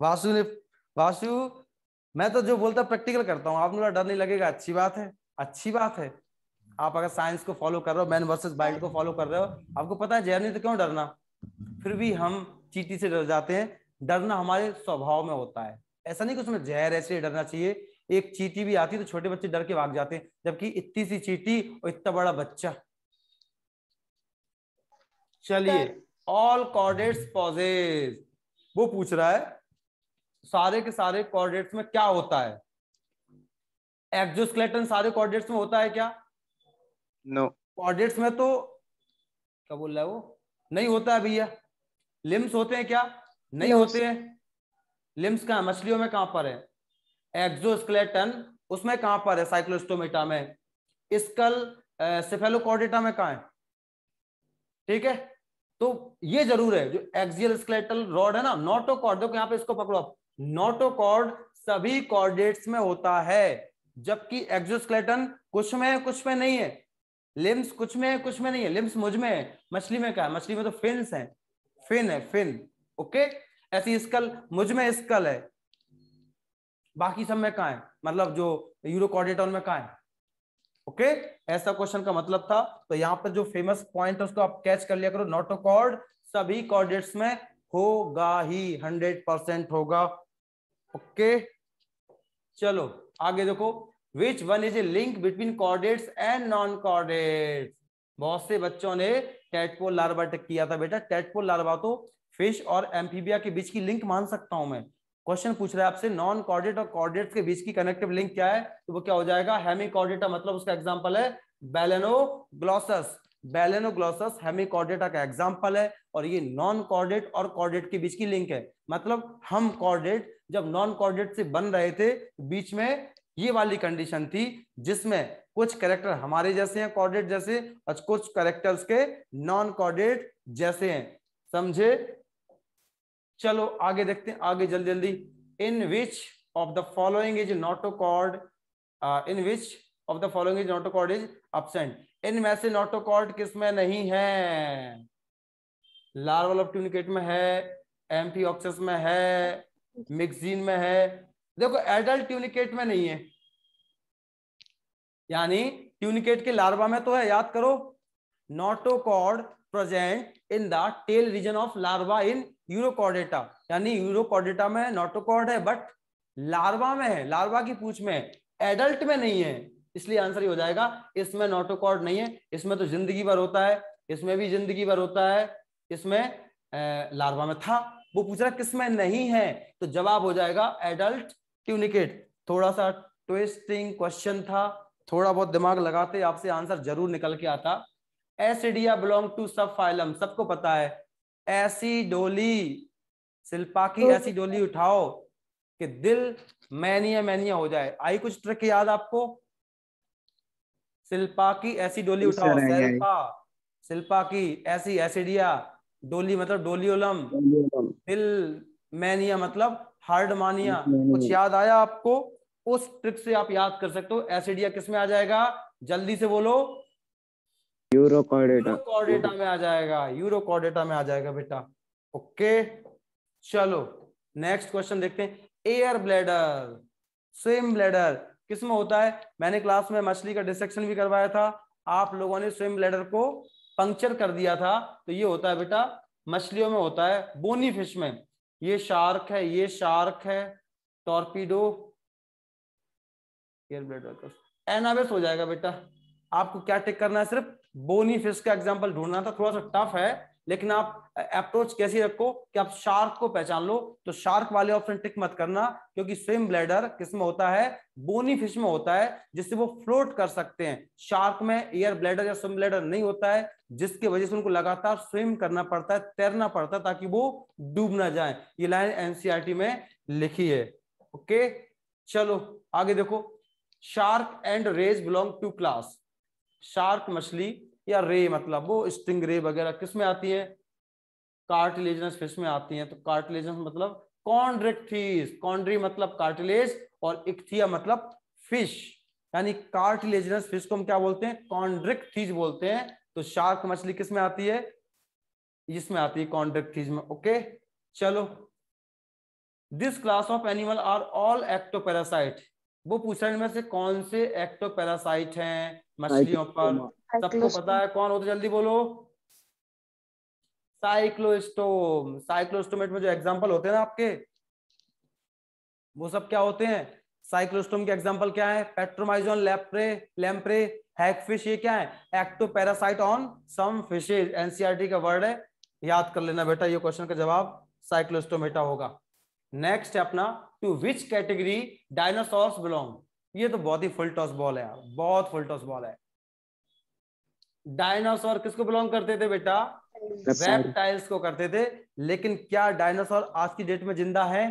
A: वासु ने वासु मैं तो जो बोलता प्रैक्टिकल करता हूँ आपने बोला डर नहीं लगेगा अच्छी बात है अच्छी बात है आप अगर साइंस को फॉलो कर रहे हो मैन वर्सेस वाइल्ड को फॉलो कर रहे हो आपको पता है नहीं तो क्यों डरना फिर भी हम चीटी से डर जाते हैं डरना हमारे स्वभाव में होता है ऐसा नहीं कि उसमें जहर ऐसे डरना चाहिए एक चीटी भी आती तो छोटे बच्चे डर के भाग जाते हैं जबकि इतनी सी चीटी और इतना बड़ा बच्चा चलिए ऑल कॉर्डेट्स पॉजेज वो पूछ रहा है सारे के सारे कॉर्डेट्स में क्या होता है एक्जोस्केलेटन सारे कॉर्डेट्स में होता है क्या नो no. में तो क्या बोल रहा है वो नहीं होता है भैया लिम्स होते हैं क्या नहीं yes. होते हैं लिम्स कहा मछलियों में कहां पर है एक्सोस्केलेटन उसमें कहां पर है साइक्लोस्टोमेटा में स्कल सिफेलोकॉर्डेटा में कहा है ठीक है तो ये जरूर है जो एक्सियल स्केलेटल रॉड है ना नोटोकॉर्ड देखो यहां पे इसको पकड़ो आप नोटोकॉर्ड सभी कॉर्डेट्स में होता है जबकि एक्सोस्केलेटन कुछ में है कुछ में नहीं है लिम्स कुछ में है कुछ में नहीं है लिम्स मुझ में है मछली में क्या है मछली में तो फिन्स है फिन है फिन ओके ऐसी स्कल मुझ में स्कल है बाकी सब में कहा है मतलब जो यूरोकॉर्डेटॉन में कहा है ओके okay? ऐसा क्वेश्चन का मतलब था तो यहां पर जो फेमस पॉइंट है उसको आप कैच कर लिया करो नोटोकॉर्ड सभी कॉर्डेट्स में होगा ही हंड्रेड परसेंट होगा ओके okay? चलो आगे देखो which one is a link between chordates and non chordates बहुत से बच्चों ने टेटपोल लार्वा तक किया था बेटा टेटपोल लार्वा तो फिश और एम्फीबिया के बीच की लिंक मान सकता हूं मैं क्वेश्चन पूछ रहा है आपसे नॉन कॉर्डेट और कॉर्डेट के बीच की कनेक्टिव लिंक क्या है तो वो क्या हो जाएगा हेमिकॉर्डेटा मतलब उसका एग्जाम्पल है बैलेनोग्लॉसस बैलेनोग्लॉसस हेमिकॉर्डेटा का एग्जाम्पल है और ये नॉन कॉर्डेट और कॉर्डेट के बीच की लिंक है मतलब हम कॉर्डेट जब नॉन कॉर्डेट से बन रहे थे बीच में ये वाली कंडीशन थी जिसमें कुछ करेक्टर हमारे जैसे हैं कॉर्डेट जैसे और कुछ कैरेक्टर्स के नॉन कॉर्डेट जैसे हैं समझे चलो आगे देखते हैं आगे जल्दी जल्दी in which of the following is notochord in which of the following is notochord is absent in में से नॉटोकॉर्ड किसमें नहीं है लार्वल ऑफ ट्यूनिकेट में है एम्फी में है मिक्सिन में है देखो एडल्ट ट्यूनिकेट में नहीं है यानी ट्यूनिकेट के लार्वा में तो है याद करो notochord present in the tail region of larva in urochordata यानी यूरोकॉर्डेटा में नोटोकॉर्ड है बट लार्वा में है लार्वा की पूछ में एडल्ट में नहीं है इसलिए आंसर ही हो जाएगा इसमें नोटोकॉर्ड नहीं है इसमें तो जिंदगी भर होता है इसमें भी जिंदगी भर होता है इसमें लार्वा में था वो पूछ रहा किसमें नहीं है तो जवाब हो जाएगा एडल्ट ट्यूनिकेट थोड़ा सा ट्विस्टिंग क्वेश्चन था थोड़ा बहुत दिमाग लगाते आपसे आंसर जरूर निकल के आता ascidia belong to sub phylum सबको पता है ऐसी डोली शिल्पा की ऐसी डोली उठाओ कि दिल मैनिया मैनिया हो जाए आई कुछ ट्रिक याद आपको शिल्पा की ऐसी डोली उठाओ शिल्पा शिल्पा की ऐसी एसिडिया डोली मतलब डोलियोलम दिल मैनिया मतलब हार्ड मानिया कुछ याद आया आपको उस ट्रिक से आप याद कर सकते हो एसिडिया किस में आ जाएगा जल्दी से बोलो यूरोकॉर्डेटा यूरोकॉर्डेटा में आ जाएगा यूरोकॉर्डेटा में आ जाएगा बेटा ओके चलो नेक्स्ट क्वेश्चन देखते हैं एयर ब्लैडर स्विम ब्लैडर किस में होता है मैंने क्लास में मछली का डिसेक्शन भी करवाया था आप लोगों ने स्विम ब्लैडर को पंक्चर कर दिया था तो ये होता है बेटा मछलियों में होता है बोनी फिश में ये शार्क है ये शार्क है टॉर्पीडो एयरब्लेड वर्कर्स एनाबेस हो जाएगा बेटा आपको क्या टेक करना है सिर्फ बोनी फिश का एग्जाम्पल ढूंढना था थोड़ा सा टफ है लेकिन आप अप्रोच कैसी रखो कि आप शार्क को पहचान लो तो शार्क वाले ऑप्शन टिक मत करना क्योंकि स्विम ब्लैडर किस में होता है बोनी फिश में होता है जिससे वो फ्लोट कर सकते हैं शार्क में एयर ब्लैडर या स्विम ब्लैडर नहीं होता है जिसकी वजह से उनको लगातार स्विम करना पड़ता है तैरना पड़ता है ताकि वो डूब ना जाए ये लाइन एनसीआरटी e में लिखी है ओके चलो आगे देखो shark and rays belong to class shark मछली या रे मतलब वो स्टिंग रे वगैरह किस में आती है कार्टिलेजनस फिश में आती है तो कार्टिलेजनस मतलब कॉन्ड्रिक्टीज कॉन्ड्री मतलब कार्टिलेज और इक्थिया मतलब फिश यानी कार्टिलेजनस फिश को हम क्या बोलते हैं कॉन्ड्रिक्टीज बोलते हैं तो शार्क मछली किस में आती है इसमें आती है कॉन्ड्रिक्टीज में ओके चलो this class of animal are all ectoparasite वो पूछा इनमें से कौन से एक्टोपेरासाइट हैं मछलियों पर सबको पता है कौन हो तो जल्दी बोलो साइक्लोस्टोम साइक्लोस्टोमेट में जो एग्जाम्पल होते हैं ना आपके वो सब क्या होते हैं साइक्लोस्टोम के एग्जाम्पल क्या है पेट्रोमाइजोन लेप्रे लेम्प्रे हैकफिश ये क्या है ecto parasite on some fishes NCERT का वर्ड है याद कर लेना बेटा ये क्वेश्चन का जवाब साइक्लोस्टोमेटा होगा नेक्स्ट है अपना two which category dinosaur belong ये तो बहुत ही फुल टॉस बॉल है यार बहुत फुल टॉस बॉल है डायनासोर किसको बिलोंग करते थे बेटा
B: रेप्टाइल्स
A: को करते थे लेकिन क्या डायनासोर आज की डेट में जिंदा है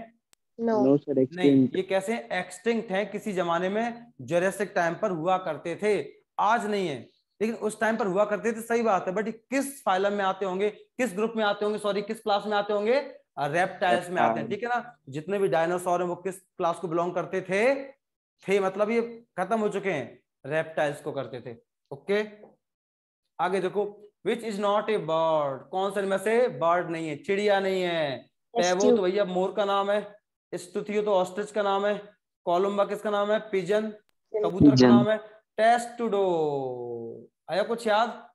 A: नो no. no, नहीं ये कैसे एक्सटिंक्ट है किसी जमाने में जोरेसिक टाइम पर हुआ करते थे आज नहीं है लेकिन उस टाइम पर हुआ करते थे सही बात है बट किस फाइलम में आते होंगे किस ग्रुप में आते होंगे सॉरी किस क्लास में आते होंगे रेप्टाइल्स में आते हैं ठीक है ना जितने भी डायनासोर हैं वो किस क्लास को बिलोंग करते थे थे मतलब ये खत्म हो चुके हैं रेप्टाइल्स को करते थे ओके आगे देखो which is not a bird कौन सा में से बर्ड नहीं है चिड़िया नहीं है तो, तो भैया मोर का नाम है स्तुति तो ऑस्ट्रिच का नाम है कोलम्बा किसका नाम है पिजन कबूतर का नाम है टेस्ट टूडो आया कुछ याद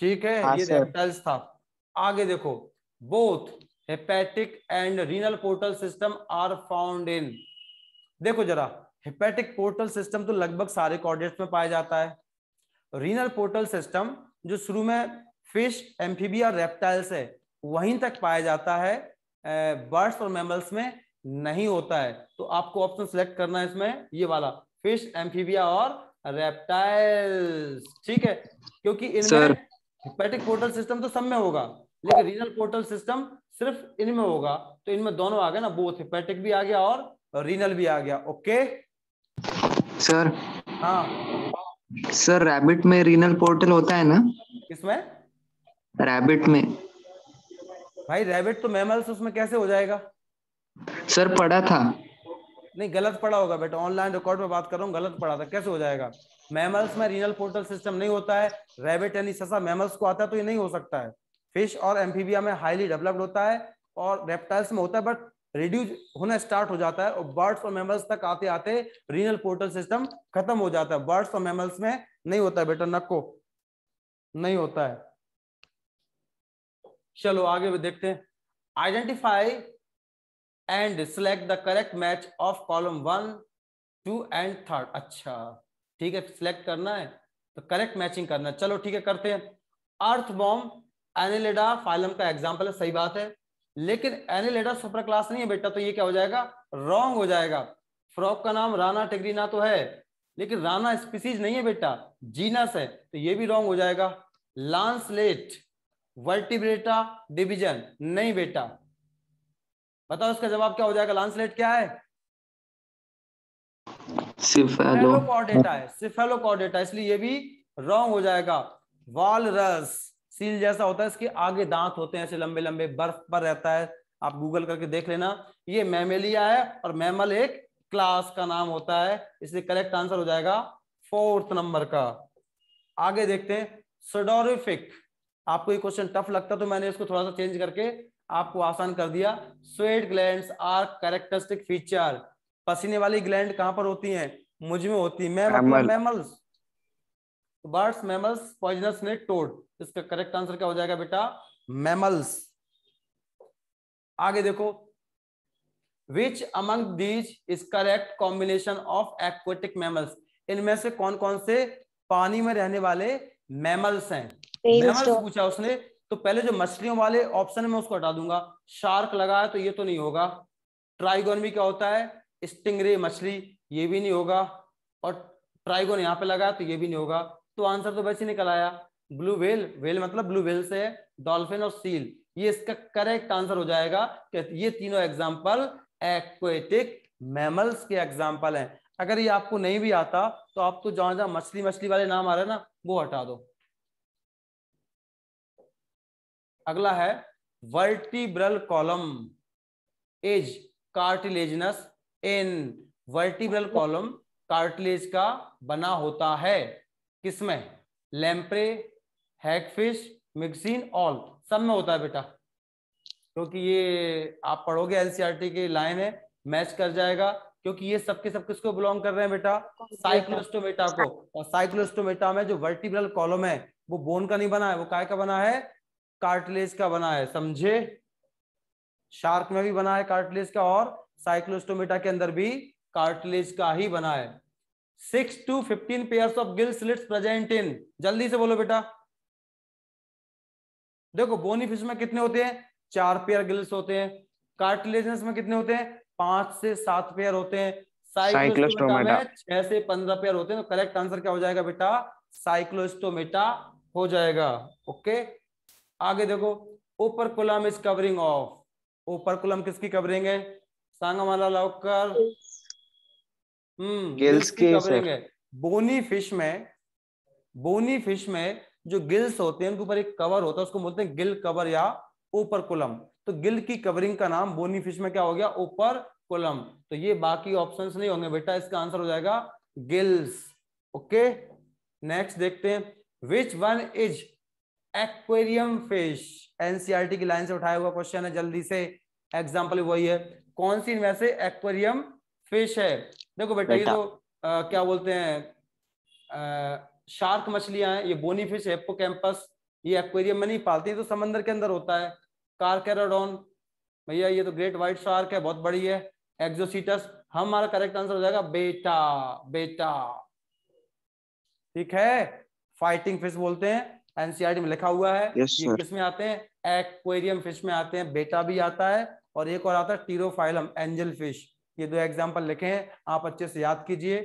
A: ठीक है ये रेप्टाइल्स था आगे देखो both hepatic and renal portal system are found in देखो जरा हेपेटिक पोर्टल सिस्टम तो लगभग सारे कॉर्डेट्स में पाया जाता है रीनल पोर्टल सिस्टम जो शुरू में फिश एम्फीबिया रेप्टाइल्स है वहीं तक पाया जाता है बर्ड्स और मेमल्स में नहीं होता है तो आपको ऑप्शन सिलेक्ट करना है इसमें ये वाला फिश एम्फीबिया और रेप्टाइल्स ठीक है क्योंकि इनमें हेपेटिक पोर्टल सिस्टम तो सब में होगा लेकिन रीनल पोर्टल सिस्टम सिर्फ इनमें होगा तो इनमें दोनों आ गए ना बोथ हिपेटिक भी आ गया और रीनल भी आ गया ओके सर हाँ सर रैबिट में रीनल पोर्टल होता है ना किसमें रैबिट में भाई रैबिट तो मैमल्स उसमें कैसे हो जाएगा सर पढ़ा था नहीं गलत पढ़ा होगा बेटा ऑनलाइन रिकॉर्ड में बात कर रहा हूँ गलत पढ़ा था कैसे हो जाएगा मैमल्स में रीनल पोर्टल सिस्टम नहीं होता है रैबिट यानी ससा मैमल्स को आता है तो ये नहीं हो सकता है फिश और एम्फीबिया में हाईली डेवलप्ड होता है और रेप्टाइल्स में होता है बट रिड्यूज होना स्टार्ट हो जाता है और बर्ड्स और मेमल्स तक आते आते रीनल पोर्टल सिस्टम खत्म हो जाता है बर्ड्स और मेमल्स में नहीं होता है बेटा नक्को नहीं होता है चलो आगे भी देखते हैं identify and select the correct match of column one two and third अच्छा ठीक है सिलेक्ट करना है तो करेक्ट मैचिंग करना है चलो ठीक है करते हैं अर्थ बॉम्ब एनिलेडा फाइलम का एग्जाम्पल है सही बात है लेकिन एनिलेडा सुपर क्लास नहीं है बेटा तो ये क्या हो जाएगा रॉन्ग हो जाएगा फ्रॉक का नाम राना टेग्रीना तो है लेकिन राना स्पीसीज नहीं है बेटा जीनस है तो ये भी रॉन्ग हो जाएगा लांसलेट वर्टिब्रेटा डिविजन नहीं बेटा बताओ इसका जवाब क्या हो जाएगा लांसलेट क्या है सिफेलो कॉर्डेटा है सिफेलो कॉर्डेटा इसलिए ये भी रॉन्ग हो जाएगा वॉलरस सील जैसा होता है इसके आगे दांत होते हैं ऐसे लंबे लंबे बर्फ पर रहता है आप गूगल करके देख लेना ये मैमेलिया है और मैमल एक क्लास का नाम होता है इसलिए करेक्ट आंसर हो जाएगा फोर्थ नंबर का आगे देखते हैं सोडोरिफिक आपको ये क्वेश्चन टफ लगता तो मैंने इसको थोड़ा सा चेंज करके आपको आसान कर दिया sweat gland are characteristic feature पसीने वाली ग्लैंड कहां पर होती है मुझ में होती है मैमल्स तो बर्ड्स मैमल्स पॉइजनस ने टोड इसका करेक्ट आंसर क्या हो जाएगा बेटा मैमल्स आगे देखो which among these is correct combination of aquatic mammals इनमें से कौन कौन से पानी में रहने वाले मैमल्स हैं मैमल्स तो। पूछा उसने तो पहले जो मछलियों वाले ऑप्शन में उसको हटा दूंगा शार्क लगा है तो ये तो नहीं होगा ट्राइगोन भी क्या होता है स्टिंगरे मछली ये भी नहीं होगा और ट्राइगोन यहाँ पे लगा है तो ये भी नहीं होगा तो आंसर तो वैसे निकल आया ब्लू वेल वेल मतलब ब्लू वेल से डॉल्फिन और सील ये इसका करेक्ट आंसर हो जाएगा कि ये तीनों एग्जाम्पल एक्वेटिक मैमल्स के एग्जाम्पल हैं अगर ये आपको नहीं भी आता तो आप तो जहां जहां मछली मछली वाले नाम आ रहे हैं ना वो हटा दो अगला है vertebral column is cartilaginous in vertebral column cartilage का बना होता है किसमें लैम्प्रे हैकफिश मिक्सिन ऑल सब में होता है बेटा क्योंकि ये आप पढ़ोगे एनसीआरटी की लाइन है मैच कर जाएगा क्योंकि ये सबके सब किसको बिलोंग कर रहे हैं बेटा साइक्लोस्टोमेटा को और साइक्लोस्टोमेटा में जो वर्टिब्रल कॉलम है वो बोन का नहीं बना है वो काय का बना है कार्टिलेज का बना है समझे शार्क में भी बना है कार्टिलेज का और साइक्लोस्टोमेटा के अंदर भी कार्टिलेज का ही बना है six to fifteen pair of gill slits present in जल्दी से बोलो बेटा देखो बोनी फिश में कितने होते हैं चार पेयर गिल्स होते हैं कार्टिलेजेस में कितने होते हैं पांच से सात पेयर होते हैं साइक्लोस्टोमेटा छह से पंद्रह पेयर होते हैं तो करेक्ट आंसर क्या हो जाएगा बेटा साइक्लोस्टोमेटा हो जाएगा ओके आगे देखो operculum is covering of operculum किसकी कवरिंग है सांगमाला लॉकर गिल्स की कवरिंग है बोनी फिश में बोनी फिश में जो गिल्स होते हैं उनके ऊपर एक कवर होता है उसको बोलते हैं गिल कवर या ओपर कुलम तो गिल की कवरिंग का नाम बोनी फिश में क्या हो गया ऊपर कुलम तो ये बाकी ऑप्शंस नहीं होंगे बेटा इसका आंसर हो जाएगा गिल्स ओके नेक्स्ट देखते हैं which one is aquarium fish NCERT की लाइन से उठाया हुआ क्वेश्चन है जल्दी से एग्जाम्पल वही है कौन सी इनमें से एक्वेरियम फिश है देखो बेटा, ये तो आ, क्या बोलते हैं शार्क मछलियां हैं ये बोनी फिश कैंपस ये एक्वेरियम में नहीं पालती है तो समंदर के अंदर होता है कारकेराडोन भैया ये तो ग्रेट व्हाइट शार्क है बहुत बड़ी है एक्जोसीटस हमारा करेक्ट आंसर हो जाएगा बेटा बेटा ठीक है फाइटिंग फिश बोलते हैं एनसीआर में लिखा हुआ है yes, ये किस में आते हैं एक्वेरियम फिश में आते हैं बेटा भी आता है और एक और आता है टीरोफाइलम एंजल फिश ये दो एग्जाम्पल लिखे हैं आप अच्छे से याद कीजिए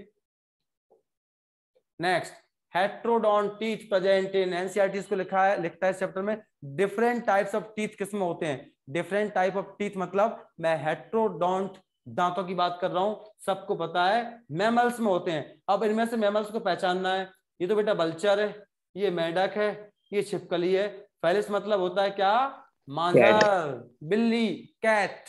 A: next heterodont teeth present in NCERT को लिखा है लिखता है चैप्टर में डिफरेंट टाइप्स ऑफ टीथ किस्म होते हैं डिफरेंट टाइप ऑफ टीथ मतलब मैं हेट्रोडॉन्ट दांतों की बात कर रहा हूं सबको पता है मैमल्स में होते हैं अब इनमें से मैमल्स को पहचानना है ये तो बेटा बल्चर है ये मेढक है ये छिपकली है फैलिस मतलब होता है क्या मांजर बिल्ली कैट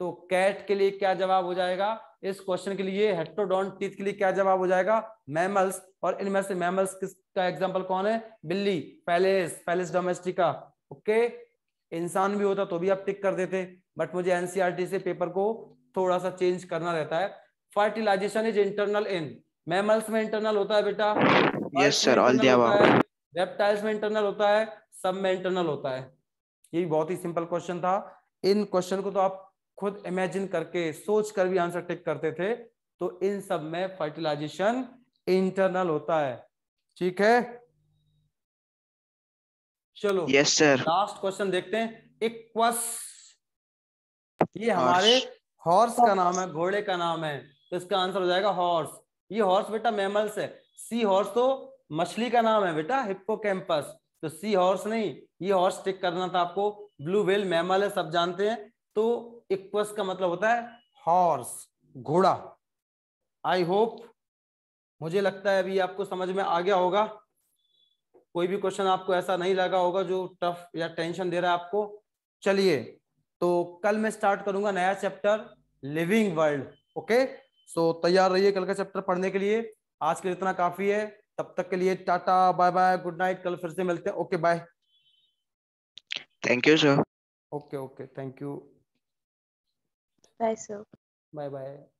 A: तो कैट के लिए क्या जवाब हो जाएगा इस क्वेश्चन के लिए हेट्रोडॉन टीथ के लिए क्या जवाब हो जाएगा मैमल्स और इनमें से मैमल्स किसका एग्जाम्पल कौन है बिल्ली पैलेस पैलेस डोमेस्टिका ओके इंसान भी होता तो भी आप टिक कर देते बट मुझे एनसीआरटी e से पेपर को थोड़ा सा चेंज करना रहता है fertilization is internal in mammals में इंटरनल होता है बेटा यस सर ऑल रेप्टाइल्स में इंटरनल होता है सब में इंटरनल होता है ये बहुत ही सिंपल क्वेश्चन था इन क्वेश्चन को तो आप खुद इमेजिन करके सोच कर भी आंसर टिक करते थे तो इन सब में फर्टिलाइजेशन इंटरनल होता है ठीक है चलो यस सर लास्ट क्वेश्चन देखते हैं इक्वस ये हमारे हॉर्स का नाम है घोड़े का नाम है तो इसका आंसर हो जाएगा हॉर्स ये हॉर्स बेटा मेमल्स है सी हॉर्स तो मछली का नाम है बेटा कैंपस तो सी हॉर्स नहीं ये हॉर्स टिक करना था आपको ब्लू वेल मैमल है सब जानते हैं तो इक्वस का मतलब होता है हॉर्स घोड़ा आई होप मुझे लगता है अभी आपको समझ में आ गया होगा कोई भी क्वेश्चन आपको ऐसा नहीं लगा होगा जो टफ या टेंशन दे रहा है आपको चलिए तो कल मैं स्टार्ट करूंगा नया chapter living world okay so तैयार रहिए कल का चैप्टर पढ़ने के लिए आज के लिए इतना काफी है तब तक के लिए tata bye bye good night कल फिर से मिलते हैं okay bye thank you sir okay okay thank you thyself. Bye bye.